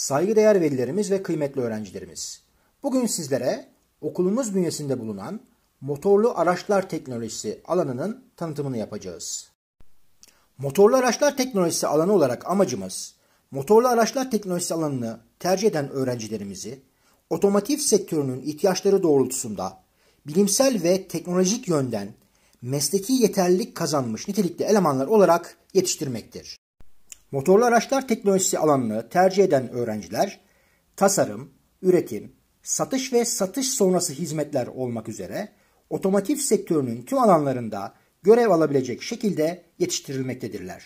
Saygıdeğer velilerimiz ve kıymetli öğrencilerimiz. Bugün sizlere okulumuz bünyesinde bulunan motorlu araçlar teknolojisi alanının tanıtımını yapacağız. Motorlu araçlar teknolojisi alanı olarak amacımız motorlu araçlar teknolojisi alanını tercih eden öğrencilerimizi otomotiv sektörünün ihtiyaçları doğrultusunda bilimsel ve teknolojik yönden mesleki yeterlilik kazanmış nitelikli elemanlar olarak yetiştirmektir. Motorlu araçlar teknolojisi alanını tercih eden öğrenciler tasarım, üretim, satış ve satış sonrası hizmetler olmak üzere otomotiv sektörünün tüm alanlarında görev alabilecek şekilde yetiştirilmektedirler.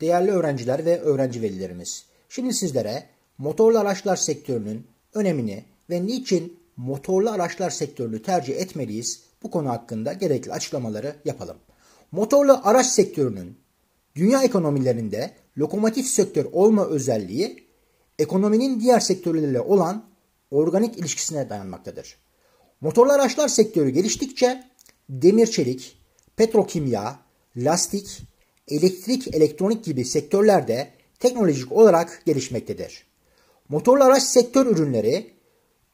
Değerli öğrenciler ve öğrenci velilerimiz, şimdi sizlere motorlu araçlar sektörünün önemini ve niçin motorlu araçlar sektörünü tercih etmeliyiz bu konu hakkında gerekli açıklamaları yapalım. Motorlu araç sektörünün Dünya ekonomilerinde lokomotif sektör olma özelliği ekonominin diğer sektörlerle olan organik ilişkisine dayanmaktadır. Motorlu araçlar sektörü geliştikçe demir çelik, petrokimya, lastik, elektrik elektronik gibi sektörlerde teknolojik olarak gelişmektedir. Motorlu araç sektör ürünleri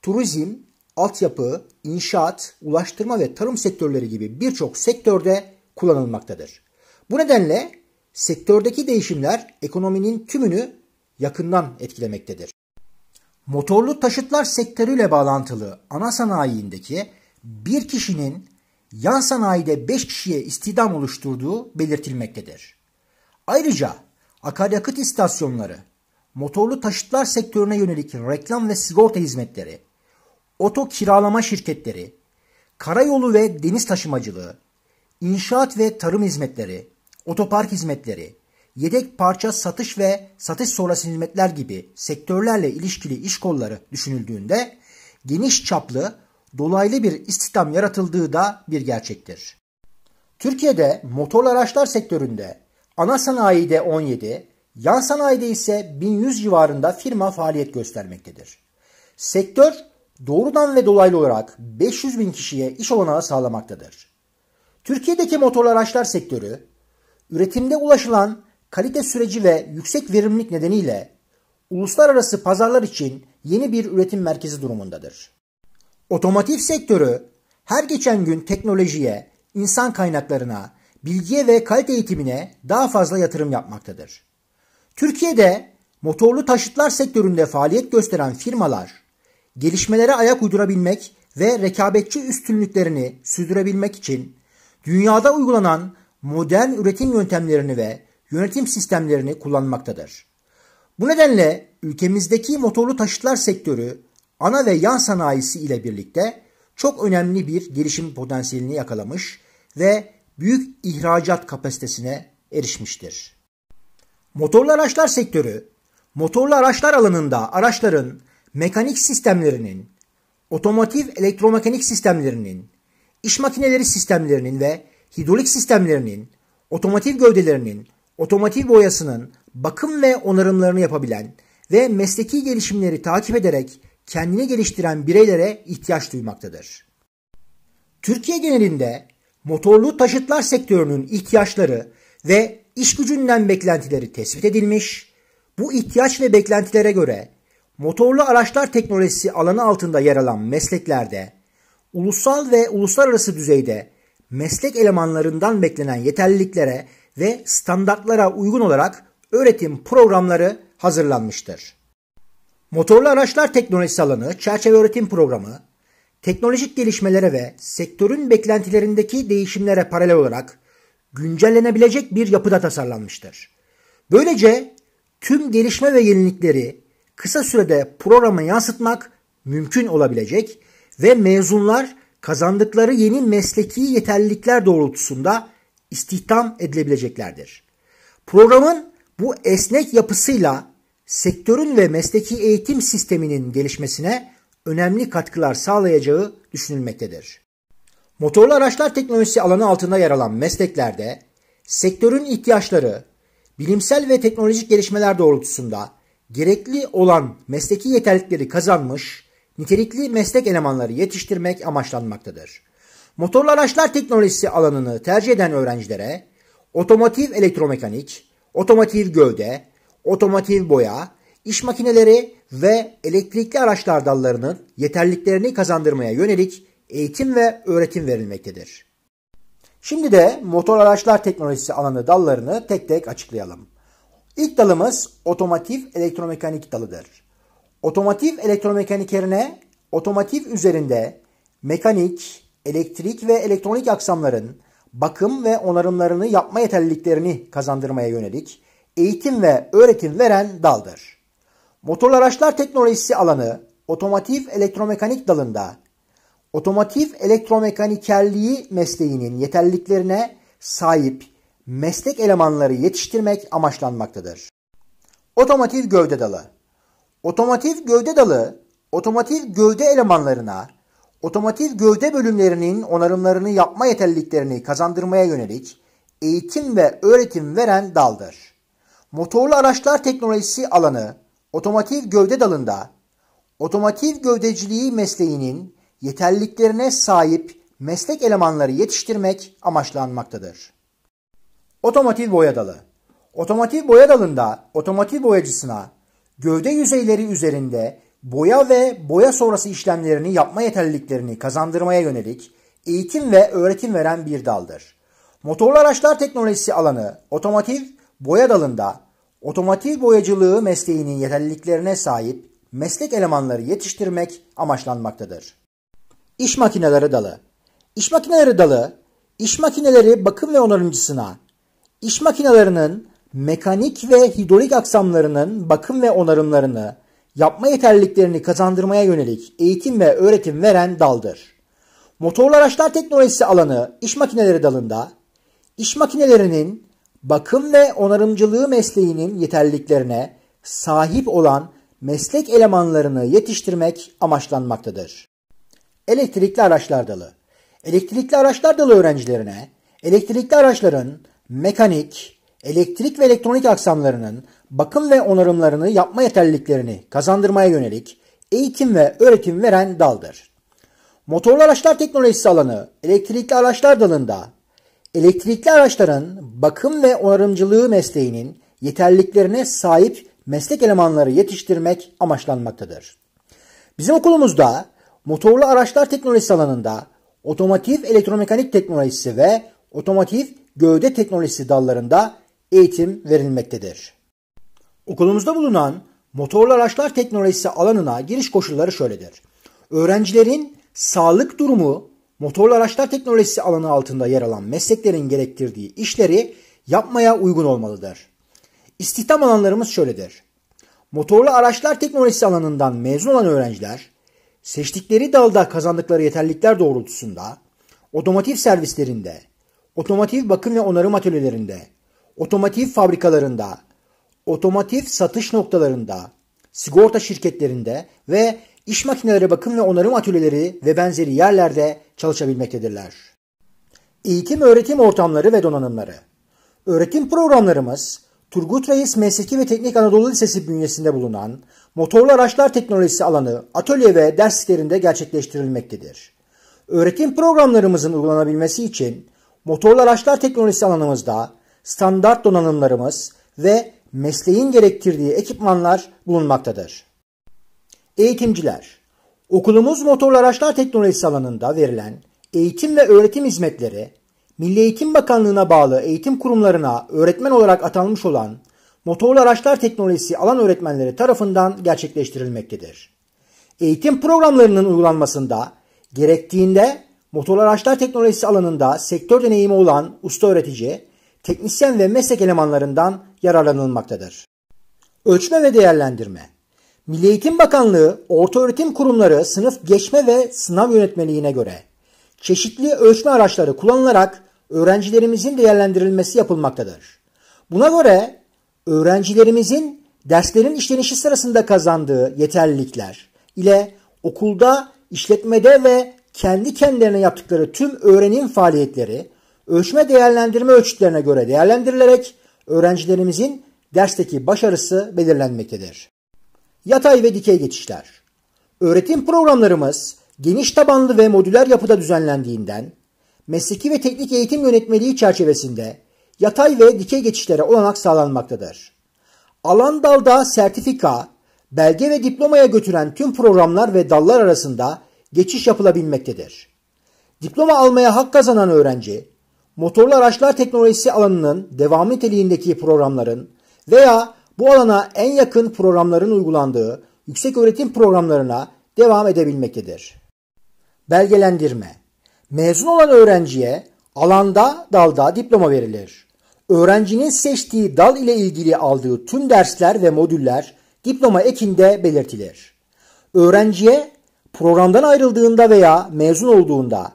turizm, altyapı, inşaat, ulaştırma ve tarım sektörleri gibi birçok sektörde kullanılmaktadır. Bu nedenle sektördeki değişimler ekonominin tümünü yakından etkilemektedir. Motorlu taşıtlar sektörüyle bağlantılı ana sanayiindeki bir kişinin yan sanayide 5 kişiye istihdam oluşturduğu belirtilmektedir. Ayrıca akaryakıt istasyonları, motorlu taşıtlar sektörüne yönelik reklam ve sigorta hizmetleri, oto kiralama şirketleri, karayolu ve deniz taşımacılığı, inşaat ve tarım hizmetleri, otopark hizmetleri, yedek parça satış ve satış sonrası hizmetler gibi sektörlerle ilişkili iş kolları düşünüldüğünde geniş çaplı, dolaylı bir istihdam yaratıldığı da bir gerçektir. Türkiye'de motor araçlar sektöründe ana sanayide 17, yan sanayide ise 1100 civarında firma faaliyet göstermektedir. Sektör doğrudan ve dolaylı olarak 500 bin kişiye iş olanağı sağlamaktadır. Türkiye'deki motor araçlar sektörü üretimde ulaşılan kalite süreci ve yüksek verimlilik nedeniyle uluslararası pazarlar için yeni bir üretim merkezi durumundadır. Otomotiv sektörü her geçen gün teknolojiye, insan kaynaklarına, bilgiye ve kalite eğitimine daha fazla yatırım yapmaktadır. Türkiye'de motorlu taşıtlar sektöründe faaliyet gösteren firmalar gelişmelere ayak uydurabilmek ve rekabetçi üstünlüklerini sürdürebilmek için dünyada uygulanan modern üretim yöntemlerini ve yönetim sistemlerini kullanmaktadır. Bu nedenle ülkemizdeki motorlu taşıtlar sektörü ana ve yan sanayisi ile birlikte çok önemli bir gelişim potansiyelini yakalamış ve büyük ihracat kapasitesine erişmiştir. Motorlu araçlar sektörü, motorlu araçlar alanında araçların mekanik sistemlerinin, otomotiv elektromekanik sistemlerinin, iş makineleri sistemlerinin ve hidrolik sistemlerinin, otomotiv gövdelerinin, otomotiv boyasının bakım ve onarımlarını yapabilen ve mesleki gelişimleri takip ederek kendini geliştiren bireylere ihtiyaç duymaktadır. Türkiye genelinde motorlu taşıtlar sektörünün ihtiyaçları ve iş gücünden beklentileri tespit edilmiş, bu ihtiyaç ve beklentilere göre motorlu araçlar teknolojisi alanı altında yer alan mesleklerde ulusal ve uluslararası düzeyde meslek elemanlarından beklenen yeterliliklere ve standartlara uygun olarak öğretim programları hazırlanmıştır. Motorlu araçlar teknolojisi alanı çerçeve öğretim programı, teknolojik gelişmelere ve sektörün beklentilerindeki değişimlere paralel olarak güncellenebilecek bir yapıda tasarlanmıştır. Böylece tüm gelişme ve yenilikleri kısa sürede programa yansıtmak mümkün olabilecek ve mezunlar kazandıkları yeni mesleki yeterlilikler doğrultusunda istihdam edilebileceklerdir. Programın bu esnek yapısıyla sektörün ve mesleki eğitim sisteminin gelişmesine önemli katkılar sağlayacağı düşünülmektedir. Motorlu araçlar teknolojisi alanı altında yer alan mesleklerde sektörün ihtiyaçları bilimsel ve teknolojik gelişmeler doğrultusunda gerekli olan mesleki yeterlikleri kazanmış nitelikli meslek elemanları yetiştirmek amaçlanmaktadır. Motorlu araçlar teknolojisi alanını tercih eden öğrencilere otomotiv elektromekanik, otomotiv gövde, otomotiv boya, iş makineleri ve elektrikli araçlar dallarının yeterliliklerini kazandırmaya yönelik eğitim ve öğretim verilmektedir. Şimdi de motor araçlar teknolojisi alanı dallarını tek tek açıklayalım. İlk dalımız otomotiv elektromekanik dalıdır. Otomotiv elektromekanikerine otomotiv üzerinde mekanik, elektrik ve elektronik aksamların bakım ve onarımlarını yapma yeterliliklerini kazandırmaya yönelik eğitim ve öğretim veren daldır. Motorlu araçlar teknolojisi alanı otomotiv elektromekanik dalında otomotiv elektromekanikerliği mesleğinin yeterliliklerine sahip meslek elemanları yetiştirmek amaçlanmaktadır. Otomotiv gövde dalı Otomotiv gövde dalı, otomotiv gövde elemanlarına, otomotiv gövde bölümlerinin onarımlarını yapma yeterliliklerini kazandırmaya yönelik eğitim ve öğretim veren daldır. Motorlu araçlar teknolojisi alanı, otomotiv gövde dalında, otomotiv gövdeciliği mesleğinin yeterliliklerine sahip meslek elemanları yetiştirmek amaçlanmaktadır. Otomotiv boya dalı Otomotiv boya dalında otomotiv boyacısına, gövde yüzeyleri üzerinde boya ve boya sonrası işlemlerini yapma yeterliliklerini kazandırmaya yönelik eğitim ve öğretim veren bir daldır. Motorlu araçlar teknolojisi alanı otomotiv boya dalında otomotiv boyacılığı mesleğinin yeterliliklerine sahip meslek elemanları yetiştirmek amaçlanmaktadır. İş makineleri dalı İş makineleri dalı, iş makineleri bakım ve onarımcısına, iş makinelerinin mekanik ve hidrolik aksamlarının bakım ve onarımlarını, yapma yeterliliklerini kazandırmaya yönelik eğitim ve öğretim veren daldır. Motorlu araçlar teknolojisi alanı iş makineleri dalında, iş makinelerinin bakım ve onarımcılığı mesleğinin yeterliliklerine sahip olan meslek elemanlarını yetiştirmek amaçlanmaktadır. Elektrikli araçlar dalı Elektrikli araçlar dalı öğrencilerine elektrikli araçların mekanik, elektrik ve elektronik aksamlarının bakım ve onarımlarını yapma yeterliliklerini kazandırmaya yönelik eğitim ve öğretim veren daldır. Motorlu araçlar teknolojisi alanı elektrikli araçlar dalında elektrikli araçların bakım ve onarımcılığı mesleğinin yeterliliklerine sahip meslek elemanları yetiştirmek amaçlanmaktadır. Bizim okulumuzda motorlu araçlar teknolojisi alanında otomotiv elektromekanik teknolojisi ve otomotiv gövde teknolojisi dallarında eğitim verilmektedir. Okulumuzda bulunan motorlu araçlar teknolojisi alanına giriş koşulları şöyledir. Öğrencilerin sağlık durumu motorlu araçlar teknolojisi alanı altında yer alan mesleklerin gerektirdiği işleri yapmaya uygun olmalıdır. İstihdam alanlarımız şöyledir. Motorlu araçlar teknolojisi alanından mezun olan öğrenciler seçtikleri dalda kazandıkları yeterlilikler doğrultusunda otomotiv servislerinde, otomotiv bakım ve onarım atölyelerinde, otomotiv fabrikalarında, otomotiv satış noktalarında, sigorta şirketlerinde ve iş makineleri bakım ve onarım atölyeleri ve benzeri yerlerde çalışabilmektedirler. Eğitim öğretim ortamları ve donanımları. Öğretim programlarımız Turgut Reis Mesleki ve Teknik Anadolu Lisesi bünyesinde bulunan motorlu araçlar teknolojisi alanı atölye ve derslerinde gerçekleştirilmektedir. Öğretim programlarımızın uygulanabilmesi için motorlu araçlar teknolojisi alanımızda standart donanımlarımız ve mesleğin gerektirdiği ekipmanlar bulunmaktadır. Eğitimciler Okulumuz motorlu araçlar teknolojisi alanında verilen eğitim ve öğretim hizmetleri, Milli Eğitim Bakanlığı'na bağlı eğitim kurumlarına öğretmen olarak atanmış olan motorlu araçlar teknolojisi alan öğretmenleri tarafından gerçekleştirilmektedir. Eğitim programlarının uygulanmasında gerektiğinde motorlu araçlar teknolojisi alanında sektör deneyimi olan usta öğretici teknisyen ve meslek elemanlarından yararlanılmaktadır. Ölçme ve değerlendirme Milli Eğitim Bakanlığı ortaöğretim kurumları sınıf geçme ve sınav yönetmeliğine göre çeşitli ölçme araçları kullanılarak öğrencilerimizin değerlendirilmesi yapılmaktadır. Buna göre öğrencilerimizin derslerin işlenişi sırasında kazandığı yeterlilikler ile okulda, işletmede ve kendi kendilerine yaptıkları tüm öğrenim faaliyetleri ölçme değerlendirme ölçütlerine göre değerlendirilerek öğrencilerimizin dersteki başarısı belirlenmektedir. Yatay ve dikey geçişler. Öğretim programlarımız geniş tabanlı ve modüler yapıda düzenlendiğinden mesleki ve teknik eğitim yönetmeliği çerçevesinde yatay ve dikey geçişlere olanak sağlanmaktadır. Alan dalda sertifika, belge ve diplomaya götüren tüm programlar ve dallar arasında geçiş yapılabilmektedir. Diploma almaya hak kazanan öğrenci, motorlu araçlar teknolojisi alanının devamı niteliğindeki programların veya bu alana en yakın programların uygulandığı yüksek öğretim programlarına devam edebilmektedir. Belgelendirme Mezun olan öğrenciye alanda dalda diploma verilir. Öğrencinin seçtiği dal ile ilgili aldığı tüm dersler ve modüller diploma ekinde belirtilir. Öğrenciye programdan ayrıldığında veya mezun olduğunda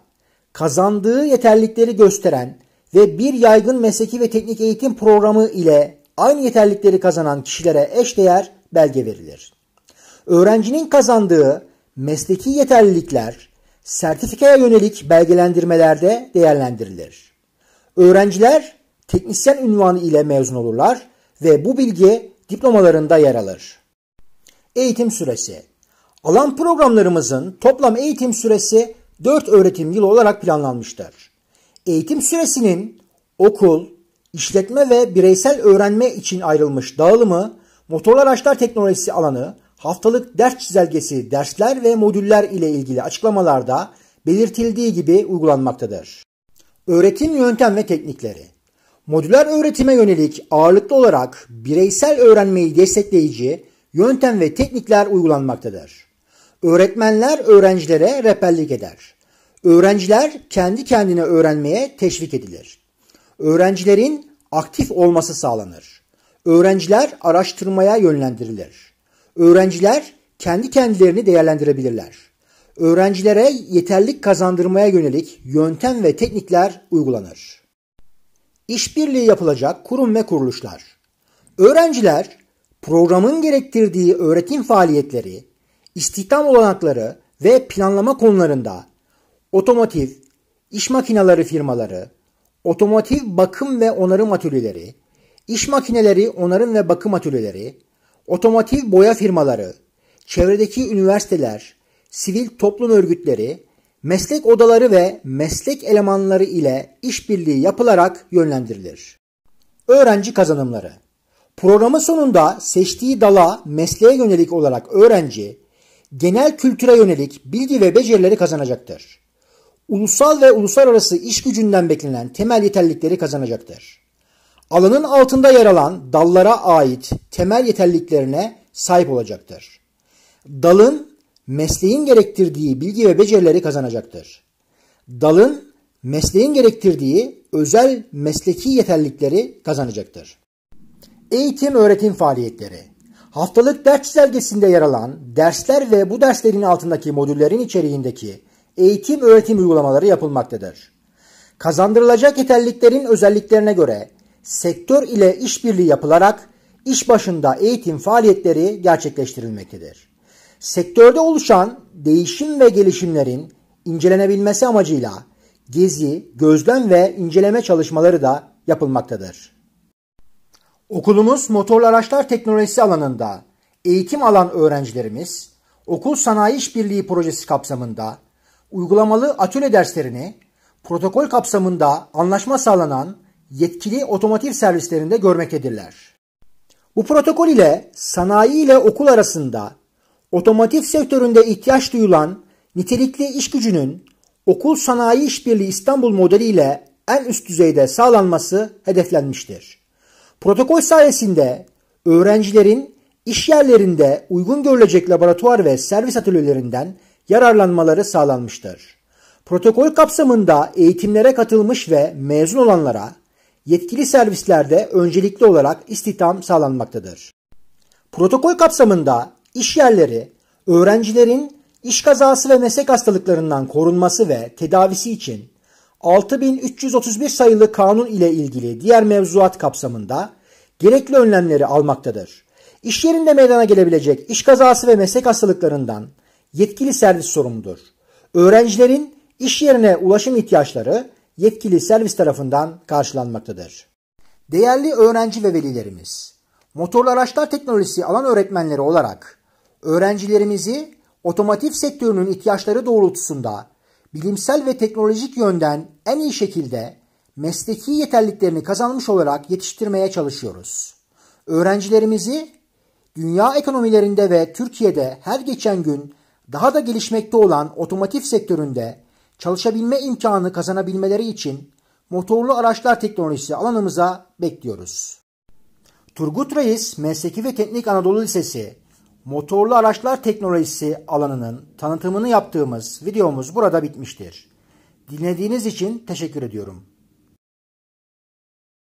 kazandığı yeterlilikleri gösteren ve bir yaygın mesleki ve teknik eğitim programı ile aynı yeterlilikleri kazanan kişilere eşdeğer belge verilir. Öğrencinin kazandığı mesleki yeterlilikler sertifikaya yönelik belgelendirmelerde değerlendirilir. Öğrenciler teknisyen ünvanı ile mezun olurlar ve bu bilgi diplomalarında yer alır. Eğitim süresi Alan programlarımızın toplam eğitim süresi 4 öğretim yılı olarak planlanmıştır. Eğitim süresinin okul, işletme ve bireysel öğrenme için ayrılmış dağılımı, motorlu araçlar teknolojisi alanı, haftalık ders çizelgesi, dersler ve modüller ile ilgili açıklamalarda belirtildiği gibi uygulanmaktadır. Öğretim yöntem ve teknikleri Modüler öğretime yönelik ağırlıklı olarak bireysel öğrenmeyi destekleyici yöntem ve teknikler uygulanmaktadır. Öğretmenler öğrencilere rehberlik eder. Öğrenciler kendi kendine öğrenmeye teşvik edilir. Öğrencilerin aktif olması sağlanır. Öğrenciler araştırmaya yönlendirilir. Öğrenciler kendi kendilerini değerlendirebilirler. Öğrencilere yeterlik kazandırmaya yönelik yöntem ve teknikler uygulanır. İşbirliği yapılacak kurum ve kuruluşlar. Öğrenciler programın gerektirdiği öğretim faaliyetleri, istihdam olanakları ve planlama konularında otomotiv, iş makineleri firmaları, otomotiv bakım ve onarım atölyeleri, iş makineleri onarım ve bakım atölyeleri, otomotiv boya firmaları, çevredeki üniversiteler, sivil toplum örgütleri, meslek odaları ve meslek elemanları ile işbirliği yapılarak yönlendirilir. Öğrenci kazanımları Programın sonunda seçtiği dala mesleğe yönelik olarak öğrenci, genel kültüre yönelik bilgi ve becerileri kazanacaktır. Ulusal ve uluslararası iş gücünden beklenen temel yeterlilikleri kazanacaktır. Alanın altında yer alan dallara ait temel yeterliliklerine sahip olacaktır. Dalın mesleğin gerektirdiği bilgi ve becerileri kazanacaktır. Dalın mesleğin gerektirdiği özel mesleki yeterlilikleri kazanacaktır. Eğitim öğretim faaliyetleri Haftalık ders çizelgesinde yer alan dersler ve bu derslerin altındaki modüllerin içeriğindeki eğitim öğretim uygulamaları yapılmaktadır. Kazandırılacak yeterliliklerin özelliklerine göre sektör ile işbirliği yapılarak iş başında eğitim faaliyetleri gerçekleştirilmektedir. Sektörde oluşan değişim ve gelişimlerin incelenebilmesi amacıyla gezi, gözlem ve inceleme çalışmaları da yapılmaktadır. Okulumuz motorlu araçlar teknolojisi alanında eğitim alan öğrencilerimiz okul sanayi işbirliği projesi kapsamında uygulamalı atölye derslerini protokol kapsamında anlaşma sağlanan yetkili otomotiv servislerinde görmektedirler. Bu protokol ile sanayi ile okul arasında otomotiv sektöründe ihtiyaç duyulan nitelikli iş gücünün okul sanayi işbirliği İstanbul modeli ile en üst düzeyde sağlanması hedeflenmiştir. Protokol sayesinde öğrencilerin iş yerlerinde uygun görülecek laboratuvar ve servis atölyelerinden yararlanmaları sağlanmıştır. Protokol kapsamında eğitimlere katılmış ve mezun olanlara yetkili servislerde öncelikli olarak istihdam sağlanmaktadır. Protokol kapsamında iş yerleri öğrencilerin iş kazası ve meslek hastalıklarından korunması ve tedavisi için 6331 sayılı kanun ile ilgili diğer mevzuat kapsamında gerekli önlemleri almaktadır. İş yerinde meydana gelebilecek iş kazası ve meslek hastalıklarından yetkili servis sorumludur. Öğrencilerin iş yerine ulaşım ihtiyaçları yetkili servis tarafından karşılanmaktadır. Değerli öğrenci ve velilerimiz, motorlu araçlar teknolojisi alan öğretmenleri olarak öğrencilerimizi otomotiv sektörünün ihtiyaçları doğrultusunda bilimsel ve teknolojik yönden en iyi şekilde mesleki yeterliliklerini kazanmış olarak yetiştirmeye çalışıyoruz. Öğrencilerimizi dünya ekonomilerinde ve Türkiye'de her geçen gün daha da gelişmekte olan otomotiv sektöründe çalışabilme imkanı kazanabilmeleri için motorlu araçlar teknolojisi alanımıza bekliyoruz. Turgut Reis Mesleki ve Teknik Anadolu Lisesi motorlu araçlar teknolojisi alanının tanıtımını yaptığımız videomuz burada bitmiştir. Dinlediğiniz için teşekkür ediyorum.